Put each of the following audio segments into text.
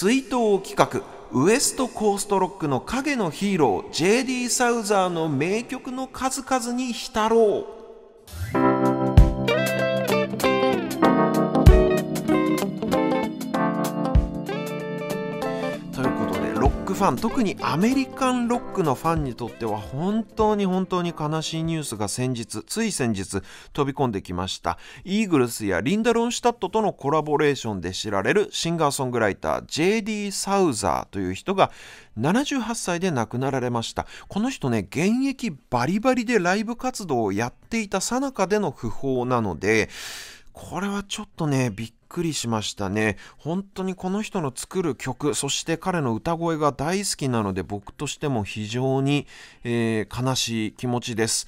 追悼企画ウエストコーストロックの影のヒーロー JD サウザーの名曲の数々に浸ろうファン特にアメリカンロックのファンにとっては本当に本当に悲しいニュースが先日つい先日飛び込んできましたイーグルスやリンダ・ロンシュタットとのコラボレーションで知られるシンガーソングライター J.D. サウザーという人が78歳で亡くなられましたこの人ね現役バリバリでライブ活動をやっていた最中での訃報なのでこれはちょっとね、びっくりしましたね。本当にこの人の作る曲、そして彼の歌声が大好きなので、僕としても非常に、えー、悲しい気持ちです。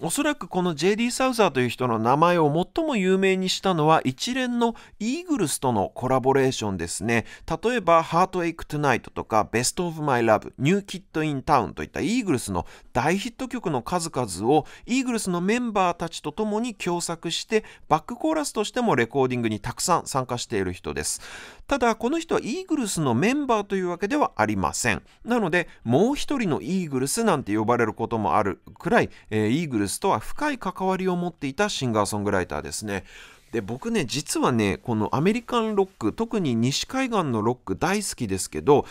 おそらくこの JD サウザーという人の名前を最も有名にしたのは一連のイーグルスとのコラボレーションですね。例えば、ハートエイクトゥナイトとか、ベストオブマイラブ、ニューキッドインタウンといったイーグルスの大ヒット曲の数々をイーグルスのメンバーたちと共に共作して、バックコーラスとしてもレコーディングにたくさん参加している人です。ただ、この人はイーグルスのメンバーというわけではありません。なので、もう一人のイーグルスなんて呼ばれることもあるくらい、えー、イーグルススとは深い関わりを持っていたシンガーソングライターですね。で僕ね実はねこのアメリカンロック特に西海岸のロック大好きですけど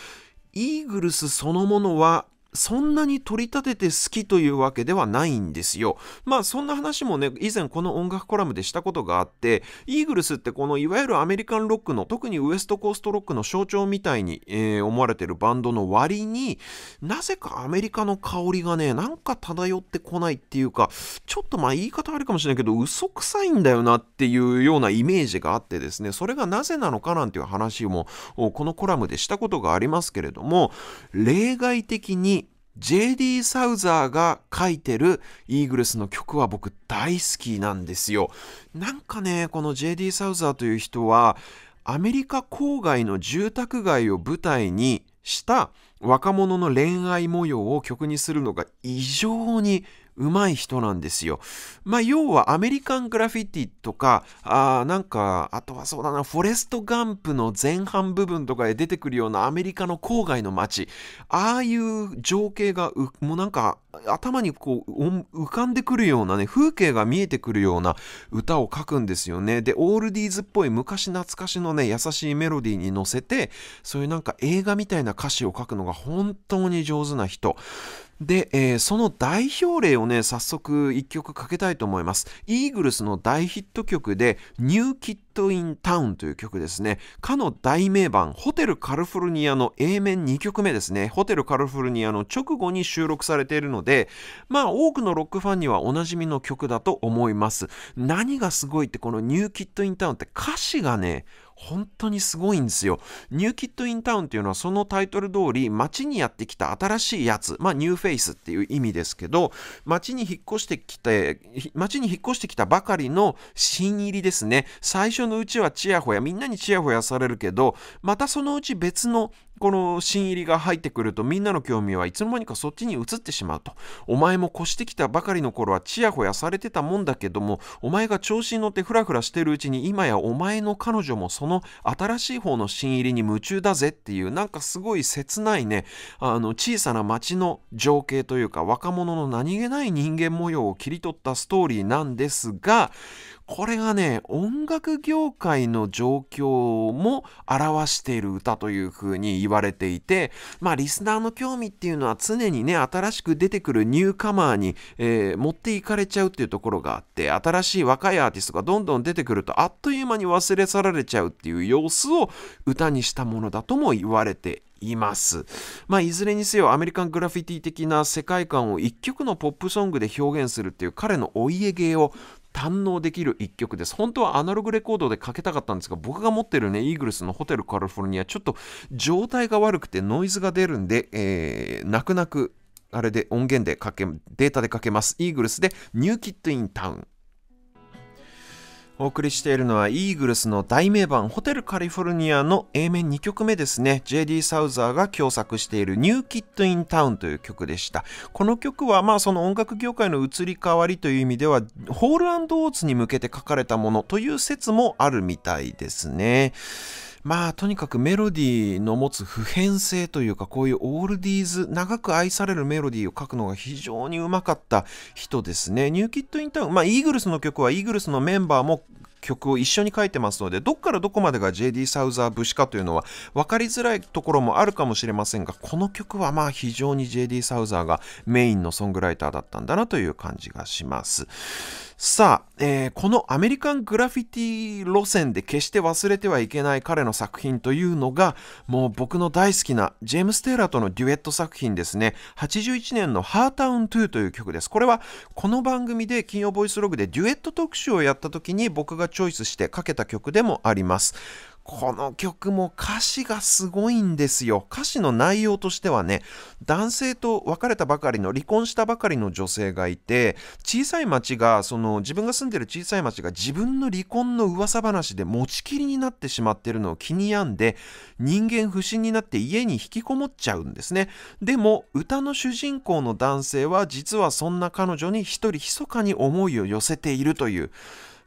イーグルスそのものはそんなに取り立てて好きというわけではないんですよ。まあそんな話もね、以前この音楽コラムでしたことがあって、イーグルスってこのいわゆるアメリカンロックの、特にウエストコーストロックの象徴みたいに、えー、思われてるバンドの割に、なぜかアメリカの香りがね、なんか漂ってこないっていうか、ちょっとまあ言い方あるかもしれないけど、嘘くさいんだよなっていうようなイメージがあってですね、それがなぜなのかなんていう話も、このコラムでしたことがありますけれども、例外的に JD サウザーが書いてるイーグルスの曲は僕大好きなんですよ。なんかね、この JD サウザーという人は、アメリカ郊外の住宅街を舞台にした若者の恋愛模様を曲にするのが異常に上手い人なんですよ。まあ、要はアメリカングラフィティとか、あなんか、あとはそうだな、フォレストガンプの前半部分とかで出てくるようなアメリカの郊外の街、ああいう情景がもうなんか頭にこう浮かんでくるようなね風景が見えてくるような歌を書くんですよねでオールディーズっぽい昔懐かしのね優しいメロディーに乗せてそういうなんか映画みたいな歌詞を書くのが本当に上手な人で、えー、その代表例をね、早速1曲かけたいと思います。イーグルスの大ヒット曲で、ニューキット・イン・タウンという曲ですね。かの大名版、ホテル・カルフォルニアの A 面2曲目ですね。ホテル・カルフォルニアの直後に収録されているので、まあ多くのロックファンにはおなじみの曲だと思います。何がすごいってこのニュー・キッド・イン・タウンって歌詞がね、本当にすごいんですよ。ニューキッド・インタウンっていうのはそのタイトル通り街にやってきた新しいやつ、まあニューフェイスっていう意味ですけど、街に引っ越してきて、街に引っ越してきたばかりの新入りですね。最初のうちはちやほや、みんなにちやほやされるけど、またそのうち別のこの新入りが入ってくるとみんなの興味はいつの間にかそっちに移ってしまうと。お前も越してきたばかりの頃はちやほやされてたもんだけども、お前が調子に乗ってフラフラしてるうちに今やお前の彼女もその新しい方の新入りに夢中だぜっていうなんかすごい切ないね、あの小さな町の情景というか若者の何気ない人間模様を切り取ったストーリーなんですが、これがね、音楽業界の状況も表している歌というふうに言われていて、まあ、リスナーの興味っていうのは常にね、新しく出てくるニューカマーに、えー、持っていかれちゃうっていうところがあって、新しい若いアーティストがどんどん出てくると、あっという間に忘れ去られちゃうっていう様子を歌にしたものだとも言われています。まあ、いずれにせよアメリカングラフィティ的な世界観を一曲のポップソングで表現するっていう彼のお家芸を堪能できる一曲です。本当はアナログレコードでかけたかったんですが、僕が持ってるね、イーグルスのホテルカリフォルニア、ちょっと状態が悪くてノイズが出るんで、えー、泣く泣く、あれで音源でかけ、データでかけます。イーグルスでニューキッドインタウン。お送りしているのはイーグルスの大名版ホテルカリフォルニアの A 面2曲目ですね JD サウザーが共作しているニューキッドインタウンという曲でしたこの曲はまあその音楽業界の移り変わりという意味ではホールオーツに向けて書かれたものという説もあるみたいですねまあとにかくメロディーの持つ普遍性というかこういうオールディーズ長く愛されるメロディーを書くのが非常にうまかった人ですねニューキッド・インタウンまあイーグルスの曲はイーグルスのメンバーも曲を一緒に書いてますのでどっからどこまでが JD サウザー武士かというのは分かりづらいところもあるかもしれませんがこの曲はまあ非常に JD サウザーがメインのソングライターだったんだなという感じがします。さあ、えー、このアメリカングラフィティ路線で決して忘れてはいけない彼の作品というのが、もう僕の大好きなジェームス・テイラーとのデュエット作品ですね。81年のハータウン2という曲です。これはこの番組で金曜ボイスログでデュエット特集をやった時に僕がチョイスしてかけた曲でもあります。この曲も歌詞がすごいんですよ。歌詞の内容としてはね、男性と別れたばかりの、離婚したばかりの女性がいて、小さい町が、その自分が住んでる小さい町が自分の離婚の噂話で持ちきりになってしまってるのを気に病んで、人間不信になって家に引きこもっちゃうんですね。でも、歌の主人公の男性は実はそんな彼女に一人密かに思いを寄せているという、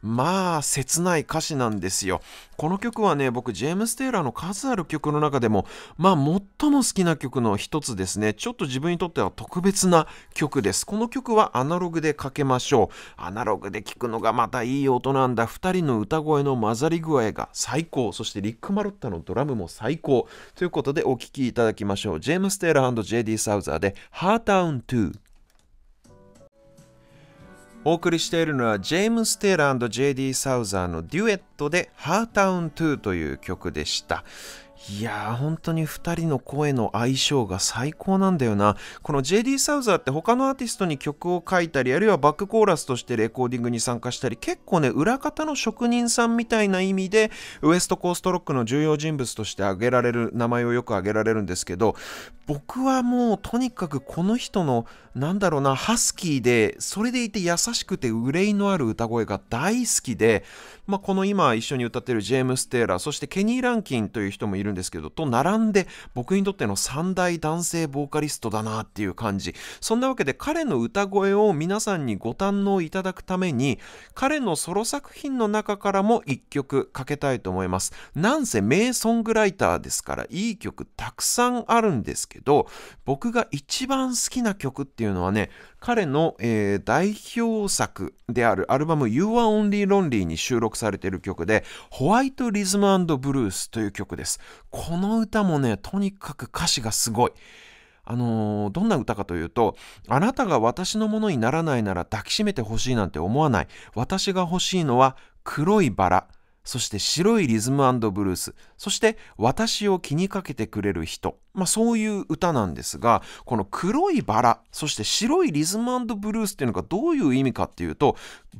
まあ切ない歌詞なんですよこの曲はね僕ジェームス・テイラーの数ある曲の中でもまあ最も好きな曲の一つですねちょっと自分にとっては特別な曲ですこの曲はアナログでかけましょうアナログで聴くのがまたいい音なんだ二人の歌声の混ざり具合が最高そしてリック・マロッタのドラムも最高ということでお聴きいただきましょうジェームス・テイラー &JD サウザーで「ハータウン2」お送りしているのはジェームス・テイラー &JD サウザーのデュエットで「ハータウン2」という曲でした、いやー本当に2人の声の相性が最高なんだよなこの JD サウザーって他のアーティストに曲を書いたりあるいはバックコーラスとしてレコーディングに参加したり結構ね裏方の職人さんみたいな意味でウエストコーストロックの重要人物として挙げられる名前をよく挙げられるんですけど僕はもうとにかくこの人のなんだろうなハスキーでそれでいて優しくて憂いのある歌声が大好きでまあ、この今一緒に歌ってるジェームス・テイラー、そしてケニー・ランキンという人もいるんですけど、と並んで僕にとっての三大男性ボーカリストだなっていう感じ。そんなわけで彼の歌声を皆さんにご堪能いただくために、彼のソロ作品の中からも一曲かけたいと思います。なんせ名ソングライターですから、いい曲たくさんあるんですけど、僕が一番好きな曲っていうのはね、彼の、えー、代表作であるアルバム You Are Only Lonely に収録されている曲でホワイトリズムブルースという曲です。この歌もね、とにかく歌詞がすごい。あのー、どんな歌かというと、あなたが私のものにならないなら抱きしめてほしいなんて思わない。私が欲しいのは黒いバラ。そして白いリズムブルース。そして私を気にかけてくれる人。まあ、そういう歌なんですがこの黒いバラそして白いリズムブルースっていうのがどういう意味かっていうと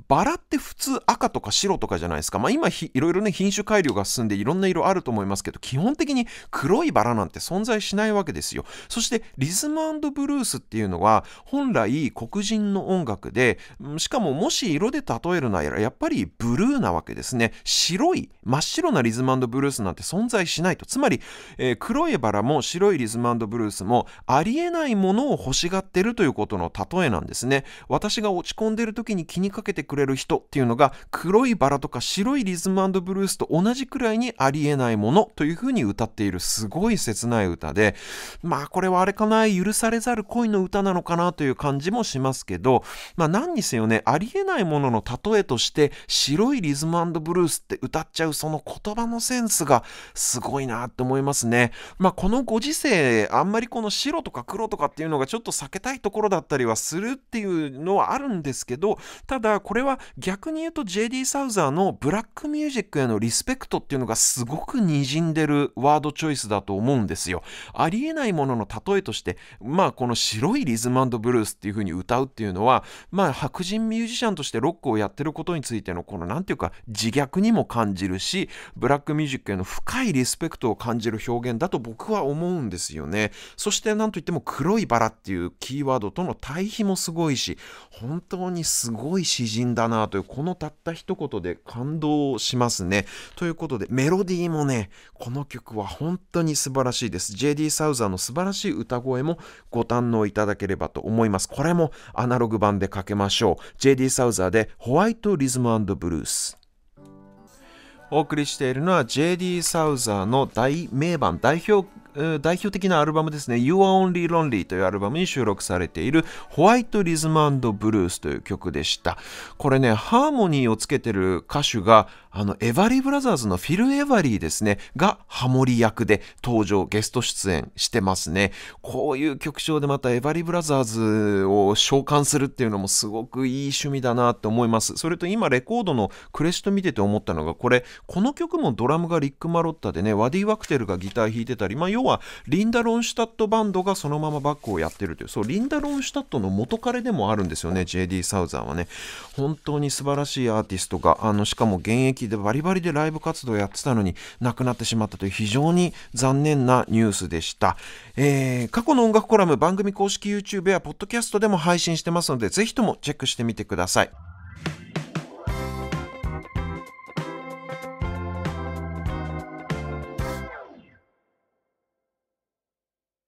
バラって普通赤とか白とかじゃないですか、まあ、今いろいろね品種改良が進んでいろんな色あると思いますけど基本的に黒いバラなんて存在しないわけですよそしてリズムブルースっていうのは本来黒人の音楽でしかももし色で例えるならやっぱりブルーなわけですね白い真っ白なリズムブルースなんて存在しないとつまり、えー、黒いバラも白白いリズムブルースもありえないものを欲しがってるということの例えなんですね。私が落ち込んでる時に気にかけてくれる人っていうのが黒いバラとか白いリズムブルースと同じくらいにありえないものというふうに歌っているすごい切ない歌で、まあこれはあれかな、許されざる恋の歌なのかなという感じもしますけど、まあ何にせよね、ありえないものの例えとして白いリズムブルースって歌っちゃうその言葉のセンスがすごいなって思いますね。まあこのご時知性あんまりこの白とか黒とかっていうのがちょっと避けたいところだったりはするっていうのはあるんですけどただこれは逆に言うと JD サウザーのブラックミュージックへのリスペクトっていうのがすごくにじんでるワードチョイスだと思うんですよありえないものの例えとしてまあこの白いリズムブルースっていう風に歌うっていうのはまあ白人ミュージシャンとしてロックをやってることについてのこの何ていうか自虐にも感じるしブラックミュージックへの深いリスペクトを感じる表現だと僕は思うんんですよね。そして何といっても黒いバラっていうキーワードとの対比もすごいし、本当にすごい詩人だなという、このたった一言で感動しますね。ということで、メロディーもね、この曲は本当に素晴らしいです。JD サウザーの素晴らしい歌声もご堪能いただければと思います。これもアナログ版でかけましょう。JD サウザーでホワイトリズムブルース。お送りしているのは JD サウザーの大名盤代表代表的なアルバムですね You Are Only Lonely というアルバムに収録されているホワイトリズムブルースという曲でしたこれねハーモニーをつけてる歌手があの、エヴァリーブラザーズのフィル・エヴァリーですね、がハモリ役で登場、ゲスト出演してますね。こういう曲調でまたエヴァリーブラザーズを召喚するっていうのもすごくいい趣味だなって思います。それと今、レコードのクレジト見てて思ったのが、これ、この曲もドラムがリック・マロッタでね、ワディ・ワクテルがギター弾いてたり、まあ、要は、リンダ・ロンシュタットバンドがそのままバックをやってるという、そう、リンダ・ロンシュタットの元彼でもあるんですよね、JD・ サウザーはね。本当に素晴らしいアーティストが、あの、しかも現役気でバリバリでライブ活動やってたのに亡くなってしまったという非常に残念なニュースでした、えー、過去の音楽コラム番組公式 YouTube やポッドキャストでも配信してますのでぜひともチェックしてみてください